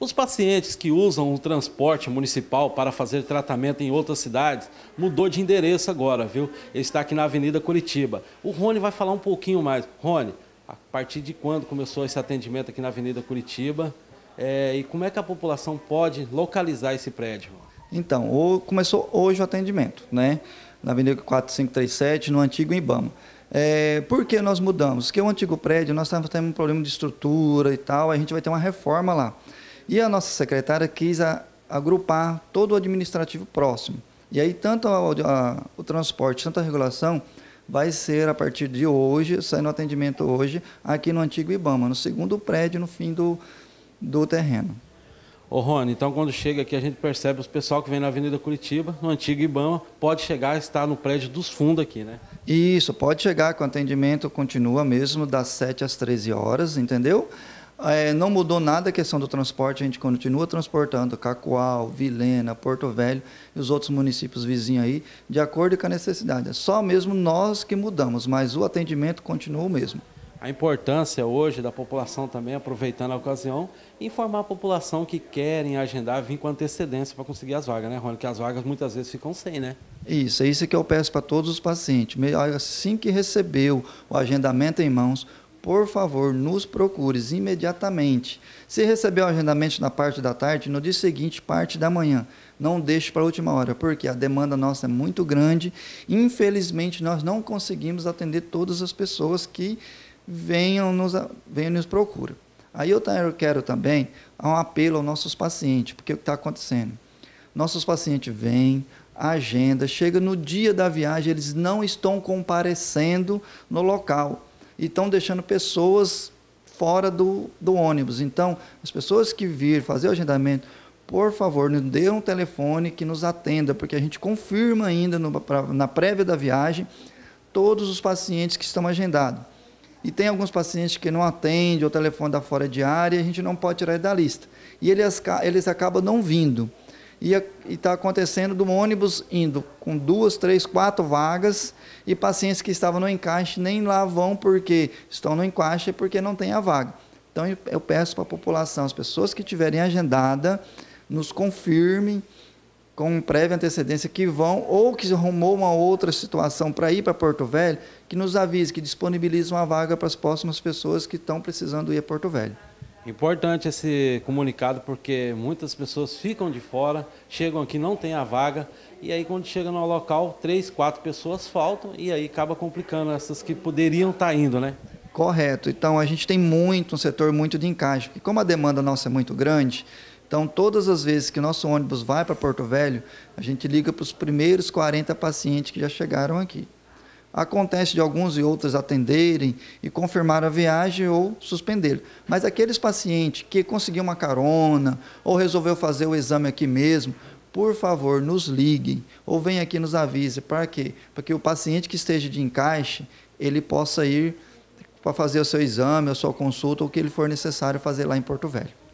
Os pacientes que usam o transporte municipal para fazer tratamento em outras cidades mudou de endereço agora, viu? Ele está aqui na Avenida Curitiba. O Rony vai falar um pouquinho mais. Rony, a partir de quando começou esse atendimento aqui na Avenida Curitiba? É, e como é que a população pode localizar esse prédio? Então, começou hoje o atendimento, né? Na Avenida 4537, no antigo Ibama. É, por que nós mudamos? Porque o antigo prédio, nós tendo um problema de estrutura e tal, a gente vai ter uma reforma lá. E a nossa secretária quis a, agrupar todo o administrativo próximo. E aí, tanto a, a, o transporte, tanto a regulação, vai ser a partir de hoje, saindo atendimento hoje, aqui no antigo Ibama, no segundo prédio, no fim do, do terreno. Ô Rony, então quando chega aqui a gente percebe os pessoal que vem na Avenida Curitiba, no antigo Ibama, pode chegar estar no prédio dos fundos aqui, né? Isso, pode chegar com atendimento, continua mesmo, das 7 às 13 horas, entendeu? É, não mudou nada a questão do transporte, a gente continua transportando Cacoal, Vilena, Porto Velho e os outros municípios vizinhos aí, de acordo com a necessidade. É só mesmo nós que mudamos, mas o atendimento continua o mesmo. A importância hoje da população também, aproveitando a ocasião, informar a população que querem agendar, vir com antecedência para conseguir as vagas, né, Rony? Porque as vagas muitas vezes ficam sem, né? Isso, é isso que eu peço para todos os pacientes. Assim que recebeu o agendamento em mãos, por favor, nos procures imediatamente. Se recebeu um agendamento na parte da tarde, no dia seguinte, parte da manhã. Não deixe para a última hora, porque a demanda nossa é muito grande. Infelizmente, nós não conseguimos atender todas as pessoas que venham nos, venham nos procurar. Aí eu quero também um apelo aos nossos pacientes, porque é o que está acontecendo? Nossos pacientes vêm, agenda, chega no dia da viagem, eles não estão comparecendo no local e estão deixando pessoas fora do, do ônibus. Então, as pessoas que vir fazer o agendamento, por favor, nos dê um telefone que nos atenda, porque a gente confirma ainda no, pra, na prévia da viagem todos os pacientes que estão agendados. E tem alguns pacientes que não atendem, o telefone da fora de área, a gente não pode tirar ele da lista. E eles, eles acabam não vindo e está acontecendo de um ônibus indo com duas, três, quatro vagas e pacientes que estavam no encaixe nem lá vão porque estão no encaixe porque não tem a vaga. Então eu peço para a população, as pessoas que tiverem agendada, nos confirmem com prévia antecedência que vão ou que arrumou uma outra situação para ir para Porto Velho, que nos avise, que disponibilize uma vaga para as próximas pessoas que estão precisando ir a Porto Velho. Importante esse comunicado porque muitas pessoas ficam de fora, chegam aqui, não tem a vaga, e aí quando chega no local, três, quatro pessoas faltam e aí acaba complicando essas que poderiam estar tá indo, né? Correto. Então a gente tem muito, um setor muito de encaixe, porque como a demanda nossa é muito grande, então todas as vezes que nosso ônibus vai para Porto Velho, a gente liga para os primeiros 40 pacientes que já chegaram aqui. Acontece de alguns e outros atenderem e confirmar a viagem ou suspender. Mas aqueles pacientes que conseguiu uma carona ou resolveu fazer o exame aqui mesmo, por favor, nos liguem ou venham aqui nos avise. Para quê? Para que o paciente que esteja de encaixe, ele possa ir para fazer o seu exame, a sua consulta, ou o que ele for necessário fazer lá em Porto Velho.